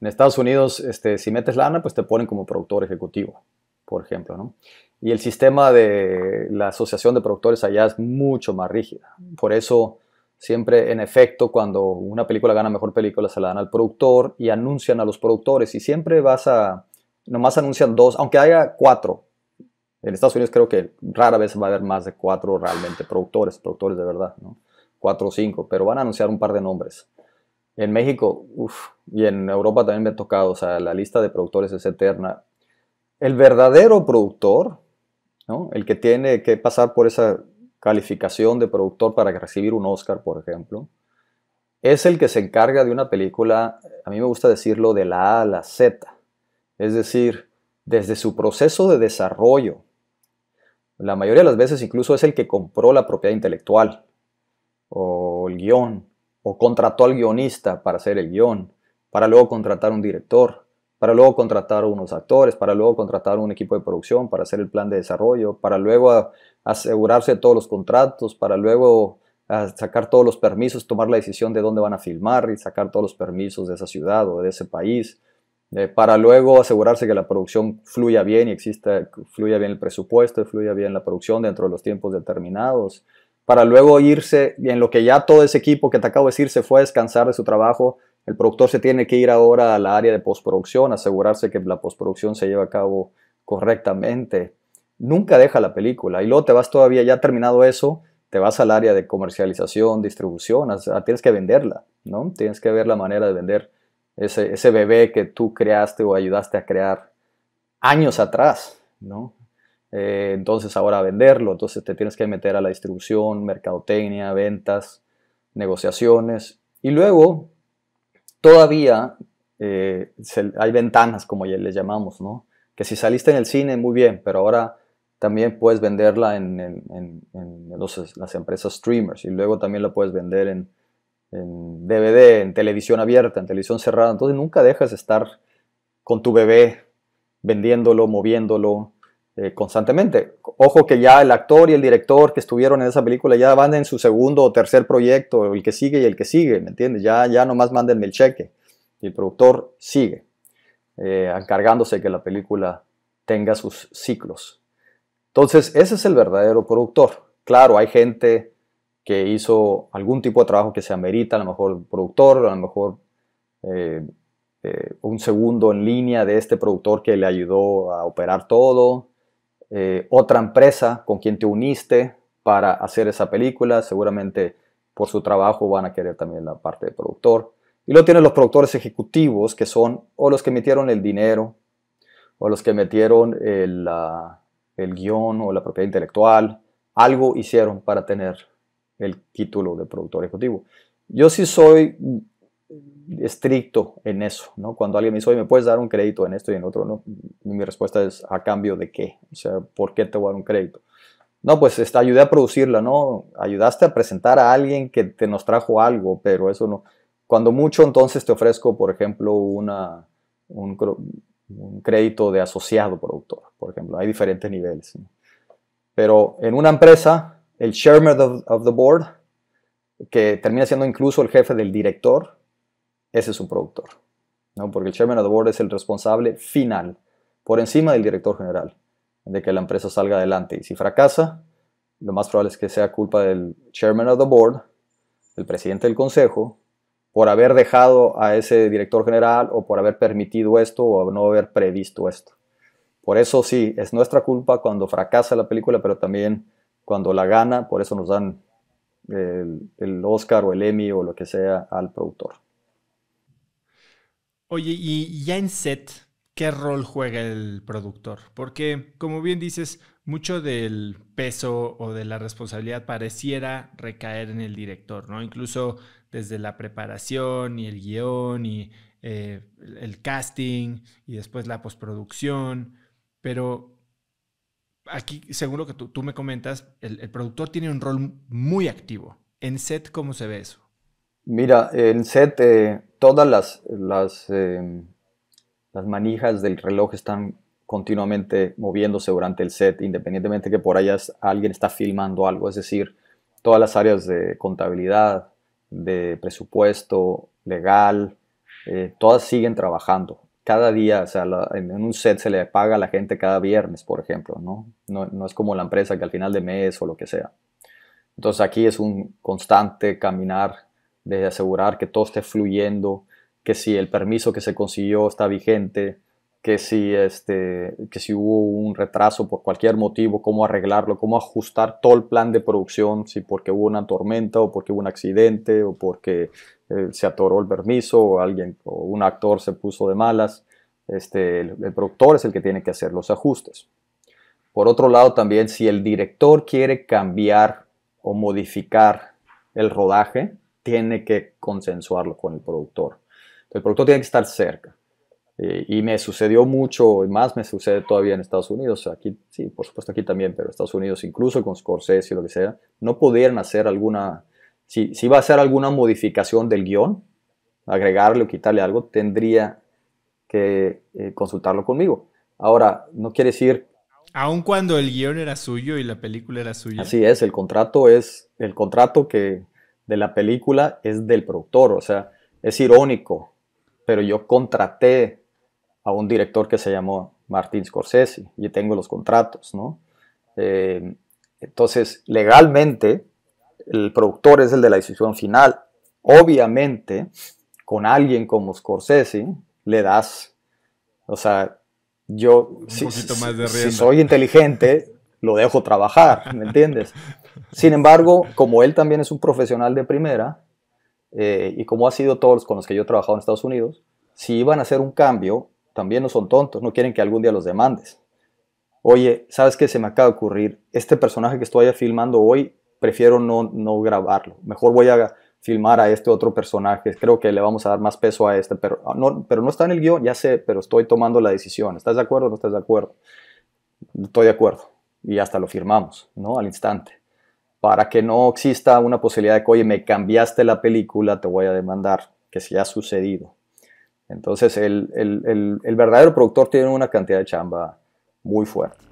En Estados Unidos, este, si metes lana, pues te ponen como productor ejecutivo, por ejemplo, ¿no? Y el sistema de la asociación de productores allá es mucho más rígida. Por eso, siempre en efecto, cuando una película gana mejor película, se la dan al productor y anuncian a los productores. Y siempre vas a. Nomás anuncian dos, aunque haya cuatro. En Estados Unidos creo que rara vez va a haber más de cuatro realmente productores, productores de verdad, ¿no? Cuatro o cinco, pero van a anunciar un par de nombres. En México, y en Europa también me ha tocado, o sea, la lista de productores es eterna. El verdadero productor, ¿no? el que tiene que pasar por esa calificación de productor para recibir un Oscar, por ejemplo, es el que se encarga de una película, a mí me gusta decirlo, de la A a la Z. Es decir, desde su proceso de desarrollo, la mayoría de las veces incluso es el que compró la propiedad intelectual o el guión o contrató al guionista para hacer el guión, para luego contratar un director, para luego contratar unos actores, para luego contratar un equipo de producción, para hacer el plan de desarrollo, para luego asegurarse de todos los contratos, para luego sacar todos los permisos, tomar la decisión de dónde van a filmar y sacar todos los permisos de esa ciudad o de ese país, eh, para luego asegurarse que la producción fluya bien y exista, fluya bien el presupuesto, fluya bien la producción dentro de los tiempos determinados para luego irse, y en lo que ya todo ese equipo que te acabo de decir se fue a descansar de su trabajo, el productor se tiene que ir ahora a la área de postproducción, asegurarse que la postproducción se lleve a cabo correctamente. Nunca deja la película y luego te vas todavía, ya terminado eso, te vas al área de comercialización, distribución, tienes que venderla, ¿no? Tienes que ver la manera de vender ese bebé que tú creaste o ayudaste a crear años atrás, ¿no? Eh, entonces ahora venderlo, entonces te tienes que meter a la distribución, mercadotecnia, ventas, negociaciones y luego todavía eh, hay ventanas como ya les llamamos, ¿no? Que si saliste en el cine, muy bien, pero ahora también puedes venderla en, las empresas streamers y luego también la puedes vender en, DVD, en televisión abierta, en televisión cerrada. Entonces nunca dejas de estar con tu bebé vendiéndolo, moviéndolo, eh, constantemente. Ojo que ya el actor y el director que estuvieron en esa película ya van en su segundo o tercer proyecto, el que sigue y el que sigue, ¿me entiendes? Ya, ya nomás mándenme el cheque. el productor sigue, eh, encargándose que la película tenga sus ciclos. Entonces, ese es el verdadero productor. Claro, hay gente que hizo algún tipo de trabajo que se amerita, a lo mejor productor, a lo mejor eh, un segundo en línea de este productor que le ayudó a operar todo, eh, otra empresa con quien te uniste para hacer esa película. Seguramente por su trabajo van a querer también la parte de productor. Y luego tienen los productores ejecutivos, que son o los que metieron el dinero, o los que metieron el, el guión o la propiedad intelectual. Algo hicieron para tener el título de productor ejecutivo. Yo sí soy estricto en eso, ¿no? Cuando alguien me dice, oye, ¿me puedes dar un crédito en esto y en otro? No, mi respuesta es, ¿a cambio de qué? O sea, ¿por qué te voy a dar un crédito? No, pues este, ayudé a producirla, ¿no? Ayudaste a presentar a alguien que te nos trajo algo, pero eso no. Cuando mucho, entonces te ofrezco, por ejemplo, una, un, crédito de asociado productor, por ejemplo. Hay diferentes niveles. Pero en una empresa, el chairman of, of the board, que termina siendo incluso el jefe del director, ese es un productor, ¿no? porque el chairman of the board es el responsable final, por encima del director general, de que la empresa salga adelante. Y si fracasa, lo más probable es que sea culpa del chairman of the board, el presidente del consejo, por haber dejado a ese director general o por haber permitido esto o no haber previsto esto. Por eso sí, es nuestra culpa cuando fracasa la película, pero también cuando la gana, por eso nos dan el, el Oscar o el Emmy o lo que sea al productor. Oye, y ya en set, ¿qué rol juega el productor? Porque, como bien dices, mucho del peso o de la responsabilidad pareciera recaer en el director, ¿no? Incluso desde la preparación y el guión y eh, el casting y después la postproducción, pero aquí, según lo que tú, me comentas, el, el, productor tiene un rol muy activo. En set, ¿cómo se ve eso? Mira, en set eh, todas las, em, las, manijas del reloj están continuamente moviéndose durante el set, independientemente que por allá alguien está filmando algo, es decir, todas las áreas de contabilidad, de presupuesto, legal, eh, todas siguen trabajando. Cada día, o sea, en un set se le paga a la gente cada viernes, por ejemplo, ¿no? ¿no? No es como la empresa que al final de mes o lo que sea. Entonces aquí es un constante caminar de asegurar que todo esté fluyendo, que si el permiso que se consiguió está vigente, que si, este, que si hubo un retraso por cualquier motivo, cómo arreglarlo, cómo ajustar todo el plan de producción, si porque hubo una tormenta o porque hubo un accidente o porque eh, se atoró el permiso o alguien o un actor se puso de malas. Este, el productor es el que tiene que hacer los ajustes. Por otro lado, también si el director quiere cambiar o modificar el rodaje, tiene que consensuarlo con el productor. El productor tiene que estar cerca. Y, me sucedió mucho, y más me sucede todavía en Estados Unidos, aquí, sí, por supuesto aquí también, pero Estados Unidos, incluso con Scorsese y lo que sea, no podían hacer alguna, si, si iba a hacer alguna modificación del guión, agregarle o quitarle algo, tendría que eh, consultarlo conmigo. Ahora, no quiere decir... Aun cuando el guión era suyo y la película era suya. Así es, el contrato es el contrato que de la película es del productor, o sea, es irónico, pero yo contraté a un director que se llamó Martin Scorsese y tengo los contratos, ¿no? Eh, entonces, legalmente, el productor es el de la decisión final. Obviamente, con alguien como Scorsese, le das, o sea, yo, si, si, soy inteligente, lo dejo trabajar, ¿me entiendes? Sin embargo, como él también es un profesional de primera eh, y como ha sido todos con los que yo he trabajado en Estados Unidos, si iban a hacer un cambio, también no son tontos, no quieren que algún día los demandes. Oye, ¿sabes qué se me acaba de ocurrir? Este personaje que estoy filmando hoy, prefiero no, grabarlo. Mejor voy a filmar a este otro personaje. Creo que le vamos a dar más peso a este, pero no, pero no está en el guión, ya sé, pero estoy tomando la decisión. ¿Estás de acuerdo o no estás de acuerdo? Estoy de acuerdo. Y hasta lo firmamos, ¿no? Al instante para que no exista una posibilidad de que, oye, me cambiaste la película, te voy a demandar, que si ha sucedido. Entonces, el, el verdadero productor tiene una cantidad de chamba muy fuerte.